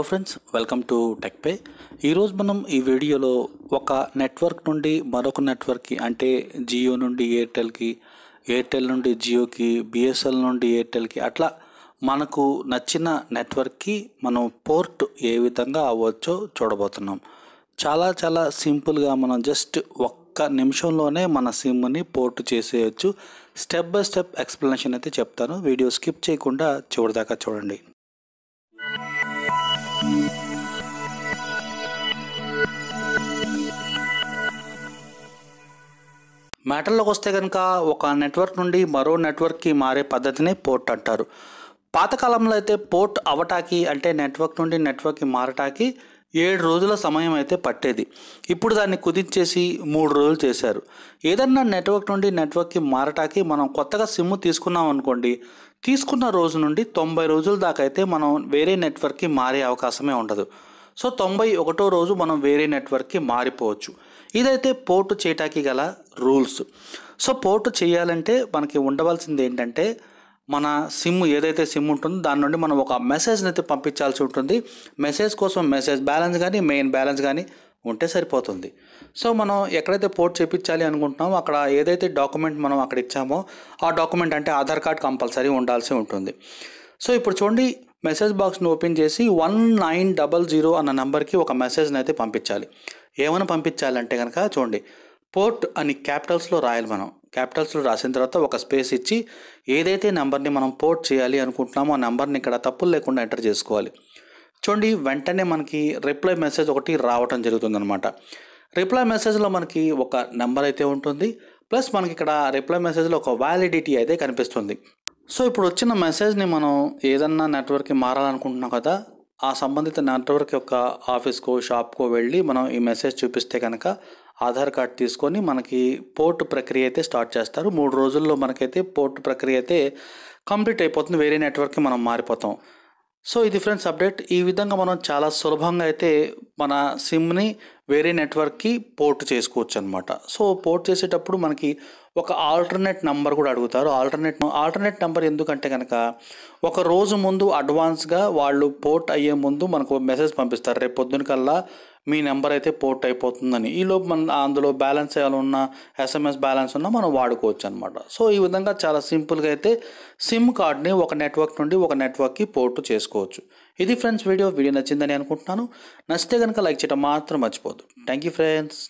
hello friends welcome to టెక్పే ఈరోజు మనం ఈ వీడియోలో ఒక నెట్వర్క్ నుండి మరొక నెట్వర్క్కి అంటే జియో నుండి ఎయిర్టెల్కి ఎయిర్టెల్ నుండి జియోకి బిఎస్ఎల్ నుండి ఎయిర్టెల్కి అట్లా మనకు నచ్చిన నెట్వర్క్కి మనం పోర్ట్ ఏ విధంగా అవ్వచ్చో చూడబోతున్నాం చాలా చాలా సింపుల్గా మనం జస్ట్ ఒక్క నిమిషంలోనే మన సిమ్ని పోర్ట్ చేసేయచ్చు స్టెప్ బై స్టెప్ ఎక్స్ప్లెనేషన్ అయితే చెప్తాను వీడియో స్కిప్ చేయకుండా చివరిదాకా చూడండి మ్యాటర్లోకి వస్తే కనుక ఒక నెట్వర్క్ నుండి మరో నెట్వర్క్కి మారే పద్ధతిని పోర్ట్ అంటారు పాతకాలంలో అయితే పోర్ట్ అవటాకి అంటే నెట్వర్క్ నుండి నెట్వర్క్కి మారటాకి ఏడు రోజుల సమయం అయితే పట్టేది ఇప్పుడు దాన్ని కుదించేసి మూడు రోజులు చేశారు ఏదన్నా నెట్వర్క్ నుండి నెట్వర్క్కి మారటాకి మనం కొత్తగా సిమ్ తీసుకున్నాం అనుకోండి తీసుకున్న రోజు నుండి తొంభై రోజుల దాకా అయితే మనం వేరే నెట్వర్క్కి మారే అవకాశమే ఉండదు సో తొంభై ఒకటో రోజు మనం వేరే నెట్వర్క్కి మారిపోవచ్చు ఇదైతే పోర్టు చేయటానికి గల రూల్స్ సో పోర్టు చేయాలంటే మనకి ఉండవలసింది ఏంటంటే మన సిమ్ ఏదైతే సిమ్ ఉంటుందో దాని నుండి మనం ఒక మెసేజ్ని అయితే పంపించాల్సి ఉంటుంది మెసేజ్ కోసం మెసేజ్ బ్యాలెన్స్ కానీ మెయిన్ బ్యాలెన్స్ కానీ ఉంటే సరిపోతుంది సో మనం ఎక్కడైతే పోర్ట్ చేయించాలి అనుకుంటున్నామో అక్కడ ఏదైతే డాక్యుమెంట్ మనం అక్కడ ఇచ్చామో ఆ డాక్యుమెంట్ అంటే ఆధార్ కార్డ్ కంపల్సరీ ఉండాల్సి ఉంటుంది సో ఇప్పుడు చూడండి మెసేజ్ బాక్స్ను ఓపెన్ చేసి వన్ నైన్ డబల్ జీరో అన్న నెంబర్కి ఒక మెసేజ్ని అయితే పంపించాలి ఏమైనా పంపించాలంటే కనుక చూడండి పోర్ట్ అని క్యాపిటల్స్లో రాయాలి మనం క్యాపిటల్స్లో రాసిన తర్వాత ఒక స్పేస్ ఇచ్చి ఏదైతే నెంబర్ని మనం పోర్ట్ చేయాలి అనుకుంటున్నామో ఆ నెంబర్ని ఇక్కడ తప్పులు లేకుండా ఎంటర్ చేసుకోవాలి చూడండి వెంటనే మనకి రిప్లై మెసేజ్ ఒకటి రావటం జరుగుతుందనమాట రిప్లై మెసేజ్లో మనకి ఒక నెంబర్ అయితే ఉంటుంది ప్లస్ మనకి ఇక్కడ రిప్లై మెసేజ్లో ఒక వ్యాలిడిటీ అయితే కనిపిస్తుంది సో ఇప్పుడు వచ్చిన మెసేజ్ని మనం ఏదన్నా నెట్వర్క్కి మారాలనుకుంటున్నాం కదా ఆ సంబంధిత నెట్వర్క్ యొక్క ఆఫీస్కో షాప్కో వెళ్ళి మనం ఈ మెసేజ్ చూపిస్తే కనుక ఆధార్ కార్డ్ తీసుకొని మనకి పోర్ట్ ప్రక్రియ అయితే స్టార్ట్ చేస్తారు మూడు రోజుల్లో మనకైతే పోర్ట్ ప్రక్రియ అయితే కంప్లీట్ అయిపోతుంది వేరే నెట్వర్క్కి మనం మారిపోతాం సో ఇది ఫ్రెండ్స్ అప్డేట్ ఈ విధంగా మనం చాలా సులభంగా అయితే మన సిమ్ని వేరే నెట్వర్క్కి పోర్ట్ చేసుకోవచ్చు అనమాట సో పోర్ట్ చేసేటప్పుడు మనకి ఒక ఆల్టర్నేట్ నంబర్ కూడా అడుగుతారు ఆల్టర్నేట్ ఆల్టర్నేట్ నెంబర్ ఎందుకంటే కనుక ఒక రోజు ముందు అడ్వాన్స్గా వాళ్ళు పోర్ట్ అయ్యే ముందు మనకు మెసేజ్ పంపిస్తారు రేపు పొద్దున కల్లా మీ నెంబర్ అయితే పోర్ట్ అయిపోతుందని ఈలోపు మన అందులో బ్యాలెన్స్ ఉన్న ఎస్ఎంఎస్ బ్యాలెన్స్ ఉన్నా మనం వాడుకోవచ్చు అనమాట సో ఈ విధంగా చాలా సింపుల్గా అయితే సిమ్ కార్డ్ని ఒక నెట్వర్క్ నుండి ఒక నెట్వర్క్కి పోర్ట్ చేసుకోవచ్చు ఇది ఫ్రెండ్స్ వీడియో వీడియో నచ్చిందని అనుకుంటున్నాను నచ్చితే కనుక లైక్ చేయడం మాత్రం మర్చిపోదు థ్యాంక్ యూ ఫ్రెండ్స్